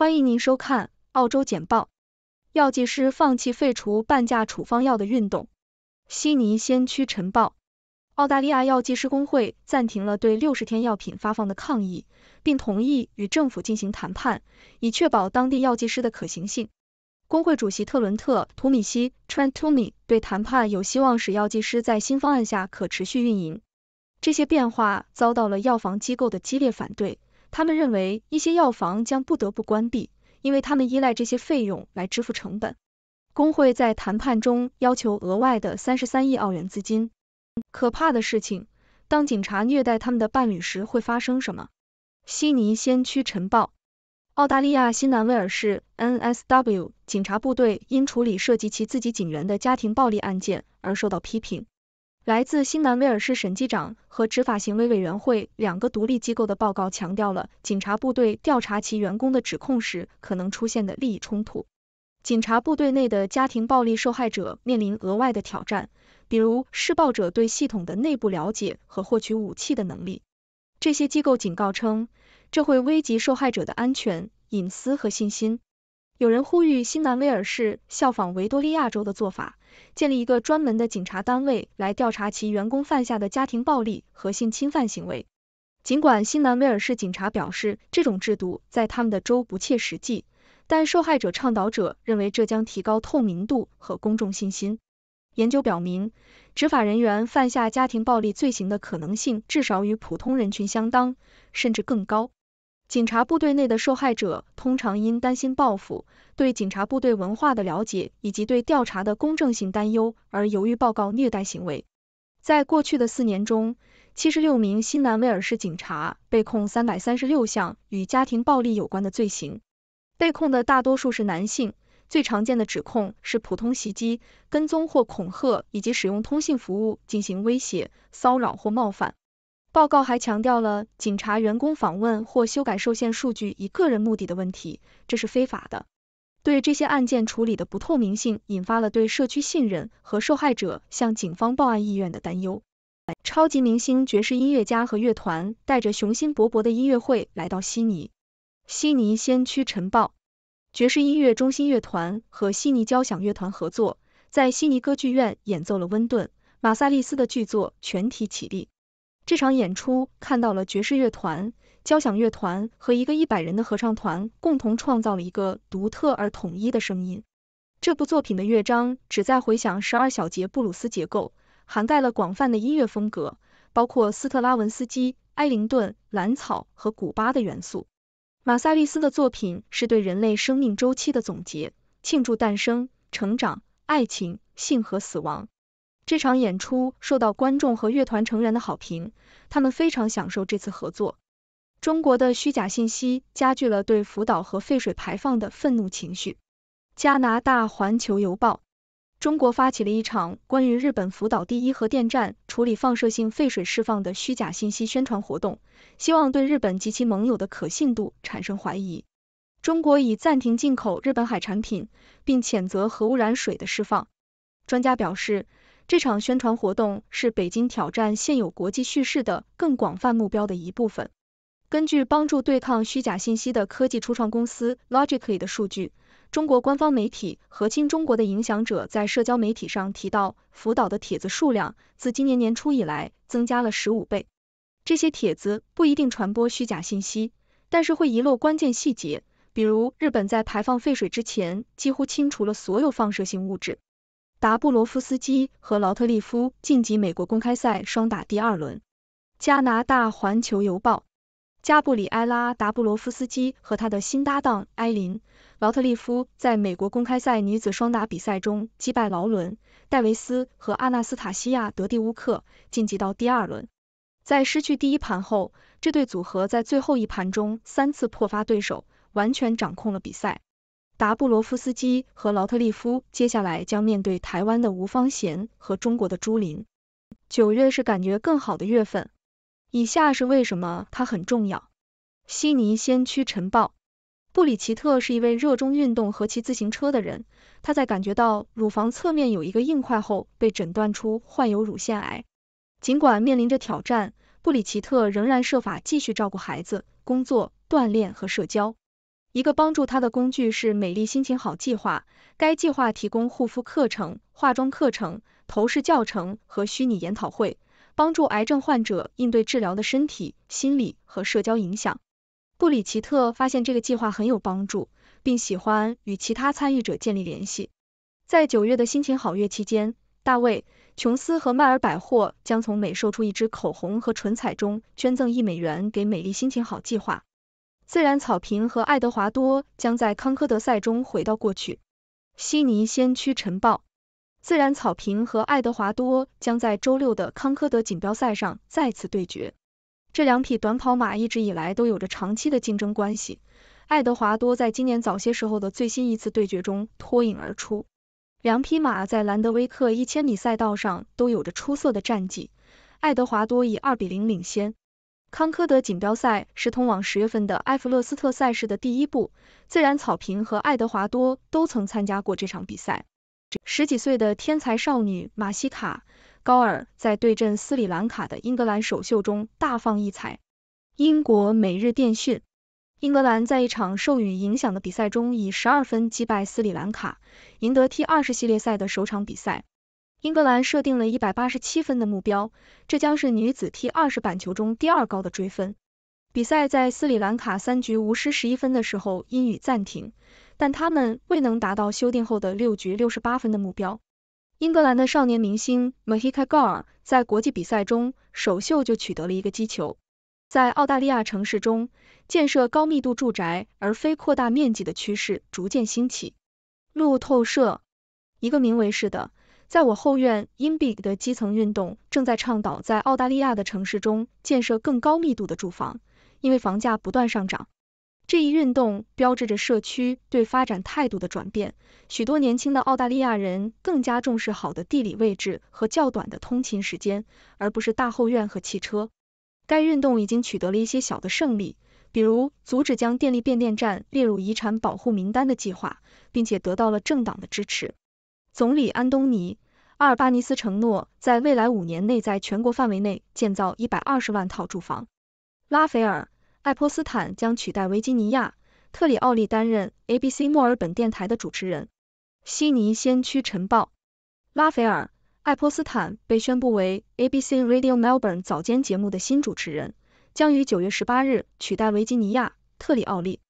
欢迎您收看《澳洲简报》。药剂师放弃废除半价处方药的运动。悉尼先驱晨报：澳大利亚药剂师工会暂停了对六十天药品发放的抗议，并同意与政府进行谈判，以确保当地药剂师的可行性。工会主席特伦特·图米西 （Trent Tumey） 对谈判有希望使药剂师在新方案下可持续运营。这些变化遭到了药房机构的激烈反对。他们认为一些药房将不得不关闭，因为他们依赖这些费用来支付成本。工会在谈判中要求额外的三十三亿澳元资金。可怕的事情，当警察虐待他们的伴侣时会发生什么？悉尼先驱晨报：澳大利亚新南威尔士 （NSW） 警察部队因处理涉及其自己警员的家庭暴力案件而受到批评。来自新南威尔士审计长和执法行为委员会两个独立机构的报告强调了警察部队调查其员工的指控时可能出现的利益冲突。警察部队内的家庭暴力受害者面临额外的挑战，比如施暴者对系统的内部了解和获取武器的能力。这些机构警告称，这会危及受害者的安全、隐私和信心。有人呼吁新南威尔士效仿维多利亚州的做法，建立一个专门的警察单位来调查其员工犯下的家庭暴力和性侵犯行为。尽管新南威尔士警察表示这种制度在他们的州不切实际，但受害者倡导者认为这将提高透明度和公众信心。研究表明，执法人员犯下家庭暴力罪行的可能性至少与普通人群相当，甚至更高。警察部队内的受害者通常因担心报复、对警察部队文化的了解以及对调查的公正性担忧而犹豫报告虐待行为。在过去的四年中，七十六名新南威尔士警察被控三百三十六项与家庭暴力有关的罪行，被控的大多数是男性，最常见的指控是普通袭击、跟踪或恐吓，以及使用通信服务进行威胁、骚扰或冒犯。报告还强调了警察员工访问或修改受限数据以个人目的的问题，这是非法的。对这些案件处理的不透明性引发了对社区信任和受害者向警方报案意愿的担忧。超级明星爵士音乐家和乐团带着雄心勃勃的音乐会来到悉尼。悉尼先驱晨报：爵士音乐中心乐团和悉尼交响乐团合作，在悉尼歌剧院演奏了温顿·马萨利斯的剧作《全体起立》。这场演出看到了爵士乐团、交响乐团和一个一百人的合唱团共同创造了一个独特而统一的声音。这部作品的乐章旨在回响十二小节布鲁斯结构，涵盖了广泛的音乐风格，包括斯特拉文斯基、埃灵顿、蓝草和古巴的元素。马萨利斯的作品是对人类生命周期的总结，庆祝诞生、成长、爱情、性和死亡。这场演出受到观众和乐团成员的好评，他们非常享受这次合作。中国的虚假信息加剧了对福岛核废水排放的愤怒情绪。加拿大《环球邮报》：中国发起了一场关于日本福岛第一核电站处理放射性废水释放的虚假信息宣传活动，希望对日本及其盟友的可信度产生怀疑。中国已暂停进口日本海产品，并谴责核污染水的释放。专家表示。这场宣传活动是北京挑战现有国际叙事的更广泛目标的一部分。根据帮助对抗虚假信息的科技初创公司 Logicly a 的数据，中国官方媒体和亲中国的影响者在社交媒体上提到福岛的帖子数量，自今年年初以来增加了十五倍。这些帖子不一定传播虚假信息，但是会遗漏关键细节，比如日本在排放废水之前几乎清除了所有放射性物质。达布罗夫斯基和劳特利夫晋级美国公开赛双打第二轮。加拿大环球邮报：加布里埃拉·达布罗夫斯基和他的新搭档埃琳·劳特利夫在美国公开赛女子双打比赛中击败劳伦·戴维斯和阿纳斯塔西亚·德蒂乌克，晋级到第二轮。在失去第一盘后，这对组合在最后一盘中三次破发对手，完全掌控了比赛。达布罗夫斯基和劳特利夫接下来将面对台湾的吴方贤和中国的朱琳。九月是感觉更好的月份，以下是为什么它很重要。悉尼先驱晨报，布里奇特是一位热衷运动和骑自行车的人。他在感觉到乳房侧面有一个硬块后，被诊断出患有乳腺癌。尽管面临着挑战，布里奇特仍然设法继续照顾孩子、工作、锻炼和社交。一个帮助他的工具是美丽心情好计划，该计划提供护肤课程、化妆课程、头饰教程和虚拟研讨会，帮助癌症患者应对治疗的身体、心理和社交影响。布里奇特发现这个计划很有帮助，并喜欢与其他参与者建立联系。在九月的心情好月期间，大卫、琼斯和迈尔百货将从每售出一支口红和唇彩中捐赠一美元给美丽心情好计划。自然草坪和爱德华多将在康科德赛中回到过去。悉尼先驱晨报：自然草坪和爱德华多将在周六的康科德锦标赛上再次对决。这两匹短跑马一直以来都有着长期的竞争关系。爱德华多在今年早些时候的最新一次对决中脱颖而出。两匹马在兰德威克一千米赛道上都有着出色的战绩。爱德华多以二比零领先。康科德锦标赛是通往十月份的埃弗勒斯特赛事的第一步。自然草坪和爱德华多都曾参加过这场比赛。十几岁的天才少女马西卡·高尔在对阵斯里兰卡的英格兰首秀中大放异彩。英国每日电讯：英格兰在一场受雨影响的比赛中以十二分击败斯里兰卡，赢得 T 二十系列赛的首场比赛。英格兰设定了一百八十七分的目标，这将是女子 T 二十板球中第二高的追分。比赛在斯里兰卡三局无失十一分的时候因雨暂停，但他们未能达到修订后的六局六十八分的目标。英格兰的少年明星 Mahika Gore 在国际比赛中首秀就取得了一个击球。在澳大利亚城市中，建设高密度住宅而非扩大面积的趋势逐渐兴起。路透社，一个名为“是的”。在我后院，Inbig 的基层运动正在倡导在澳大利亚的城市中建设更高密度的住房，因为房价不断上涨。这一运动标志着社区对发展态度的转变。许多年轻的澳大利亚人更加重视好的地理位置和较短的通勤时间，而不是大后院和汽车。该运动已经取得了一些小的胜利，比如阻止将电力变电站列入遗产保护名单的计划，并且得到了政党的支持。总理安东尼·阿尔巴尼斯承诺在未来五年内，在全国范围内建造一百二十万套住房。拉斐尔·爱泼斯坦将取代维吉尼亚·特里奥利担任 ABC 墨尔本电台的主持人。悉尼先驱晨报：拉斐尔·爱泼斯坦被宣布为 ABC Radio Melbourne 早间节目的新主持人，将于九月十八日取代维吉尼亚·特里奥利。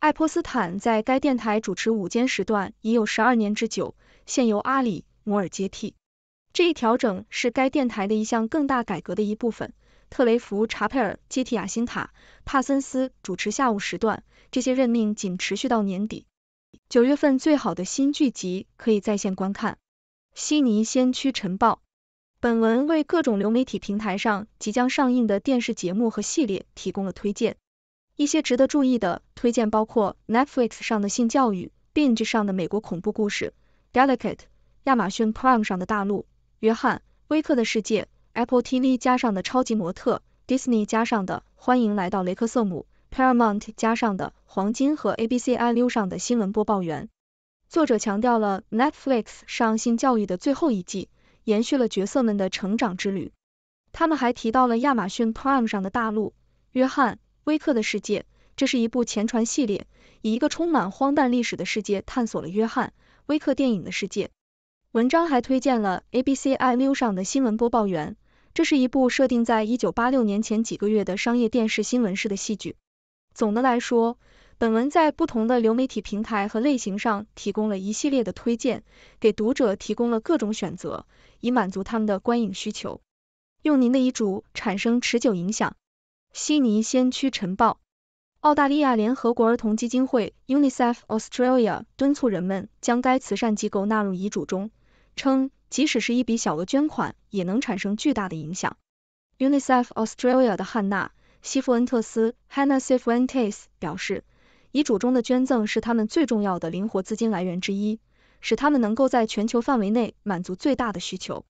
爱泼斯坦在该电台主持午间时段已有十二年之久。现由阿里·摩尔接替。这一调整是该电台的一项更大改革的一部分。特雷弗·查佩尔接替雅辛塔·帕森斯主持下午时段。这些任命仅持续到年底。九月份最好的新剧集可以在线观看。悉尼先驱晨报。本文为各种流媒体平台上即将上映的电视节目和系列提供了推荐。一些值得注意的推荐包括 Netflix 上的性教育、Binge 上的美国恐怖故事。Delicate，亚马逊 Prime 上的大陆，约翰，威克的世界，Apple TV 加上的超级模特，Disney 加上的欢迎来到雷克瑟姆，Paramount 加上的黄金和 ABC iu 上的新闻播报员。作者强调了 Netflix 上新教育的最后一季，延续了角色们的成长之旅。他们还提到了亚马逊 Prime 上的大陆，约翰，威克的世界，这是一部前传系列，以一个充满荒诞历史的世界探索了约翰。微课电影的世界。文章还推荐了 ABCI News 上的新闻播报员，这是一部设定在一九八六年前几个月的商业电视新闻式的戏剧。总的来说，本文在不同的流媒体平台和类型上提供了一系列的推荐，给读者提供了各种选择，以满足他们的观影需求。用您的遗嘱产生持久影响。悉尼先驱晨报。澳大利亚联合国儿童基金会 （UNICEF Australia） 敦促人们将该慈善机构纳入遗嘱中，称即使是一笔小额捐款也能产生巨大的影响。UNICEF Australia 的汉娜·西夫恩特斯 （Hanna Sifuentes） 表示，遗嘱中的捐赠是他们最重要的灵活资金来源之一，使他们能够在全球范围内满足最大的需求。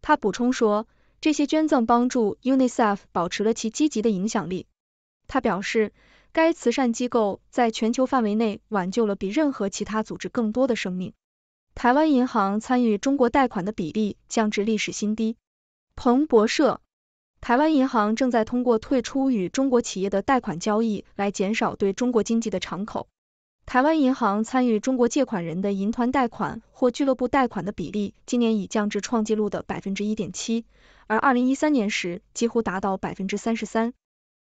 他补充说，这些捐赠帮助 UNICEF 保持了其积极的影响力。他表示。该慈善机构在全球范围内挽救了比任何其他组织更多的生命。台湾银行参与中国贷款的比例降至历史新低。彭博社，台湾银行正在通过退出与中国企业的贷款交易来减少对中国经济的敞口。台湾银行参与中国借款人的银团贷款或俱乐部贷款的比例今年已降至创纪录的百分之一点七，而二零一三年时几乎达到百分之三十三。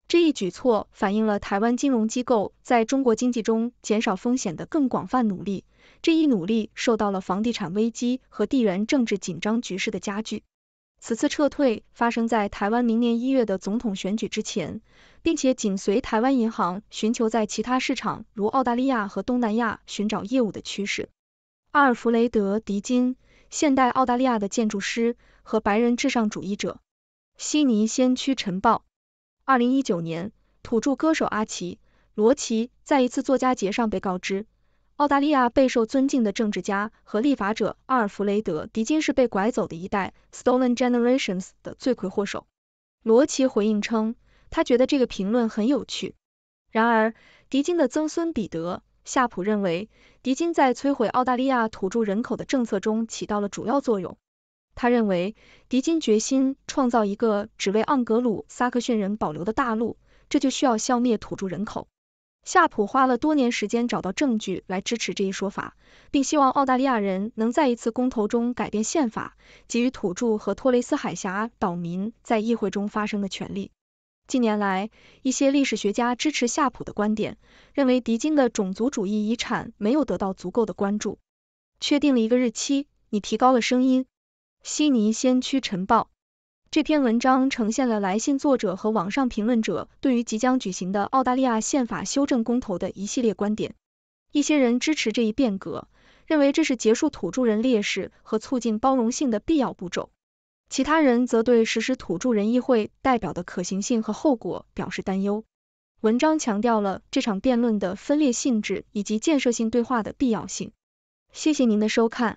这一举措反映了台湾金融机构在中国经济中减少风险的更广泛努力。这一努力受到了房地产危机和地缘政治紧张局势的加剧。此次撤退发生在台湾明年一月的总统选举之前，并且紧随台湾银行寻求在其他市场如澳大利亚和东南亚寻找业务的趋势。阿尔弗雷德·迪金，现代澳大利亚的建筑师和白人至上主义者，《悉尼先驱晨报》。二零一九年，土著歌手阿奇·罗奇在一次作家节上被告知，澳大利亚备受尊敬的政治家和立法者阿尔弗雷德·迪金是被拐走的一代 （Stolen Generations） 的罪魁祸首。罗奇回应称，他觉得这个评论很有趣。然而，迪金的曾孙彼得·夏普认为，迪金在摧毁澳大利亚土著人口的政策中起到了主要作用。他认为，迪金决心创造一个只为盎格鲁撒克逊人保留的大陆，这就需要消灭土著人口。夏普花了多年时间找到证据来支持这一说法，并希望澳大利亚人能在一次公投中改变宪法，给予土著和托雷斯海峡岛民在议会中发声的权利。近年来，一些历史学家支持夏普的观点，认为迪金的种族主义遗产没有得到足够的关注。确定了一个日期，你提高了声音。悉尼先驱晨报这篇文章呈现了来信作者和网上评论者对于即将举行的澳大利亚宪法修正公投的一系列观点。一些人支持这一变革，认为这是结束土著人劣势和促进包容性的必要步骤；其他人则对实施土著人议会代表的可行性和后果表示担忧。文章强调了这场辩论的分裂性质以及建设性对话的必要性。谢谢您的收看。